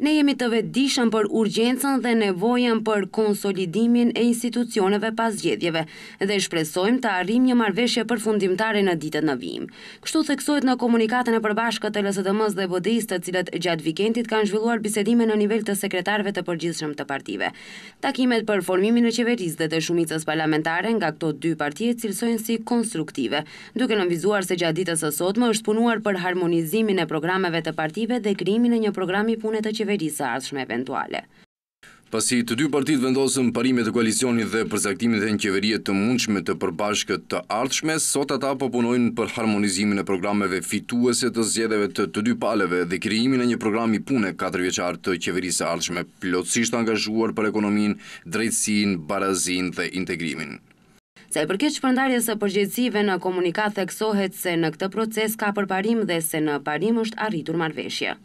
Ne jemi të vedishëm për urgjensën dhe nevojëm për konsolidimin e institucioneve pas gjedjeve dhe shpresojmë të arrim një marveshje për fundimtare në ditët në vim. Kështu theksojt në komunikatën e përbashkët të LSDMs dhe të cilët gjatë vikendit kanë zhvilluar bisedime në nivel të sekretarve të përgjithshëm të partive. Takimet për formimin e qeveris dhe të shumicës parlamentare nga këto dy partijet cilësojnë si konstruktive, duke në vizuar se gjatë ditës e sotme është punuar për harmonizimin e programeve të partive dhe e një programi të qeverisë ashme eventuale. Pasi të dy partit vendosën parimet të koalicionit dhe përzaktimit dhe në qeveriet të mundshme të përbashkët të ardhshme, sot ata popunojnë për harmonizimin e programeve fituese të zjedheve të të dy paleve dhe kriimin e një programi pune 4 vjeqar të qeverisë ardhshme, plotësisht angazhuar për ekonomin, drejtsin, barazin dhe integrimin. Se përket shpërndarjes e përgjëtësive në komunikat theksohet se në këtë proces ka përparim dhe se në parim është arritur marveshje.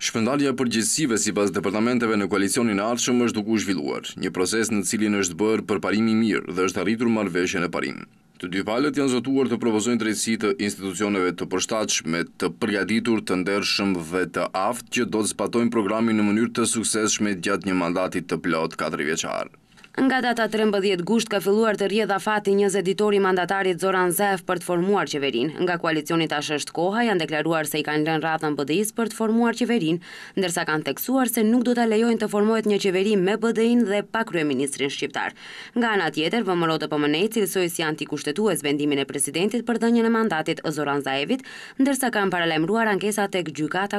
Shpëndarja për gjithësive si pas departamenteve në koalicionin e është duku zhvilluar, një proces në cilin është bërë për parimi mirë dhe është arritur marveshje në parim. Të dy palët janë zotuar të provozojnë drejtësi të institucioneve të përshtachme, të përgjaditur të ndershëm dhe të aftë që do të zbatojnë programin në mënyrë të sukseshme gjatë një mandatit të plot 4 vjeqarë. Nga data 13 gusht ka filluar të rjedha fati një zeditori mandatarit Zoran Zef për të formuar qeverin. Nga koalicionit ashtë është koha, janë deklaruar se i kanë lën radhën BDI-s për të formuar qeverin, ndërsa kanë teksuar se nuk do të lejojnë të formohet një qeverin me BDI-n dhe pa Kryeministrin Shqiptar. Nga ana tjetër, vëmëro të pëmënej cilësoj si antikushtetues vendimin e presidentit për dënjën e mandatit Zoran Zaevit, ndërsa kanë paralemruar ankesa tek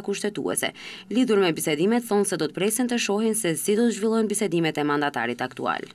kushtetuese. Lidhur me bisedimet, thonë se do të presen të se si do bisedimet e mandatarit aktual.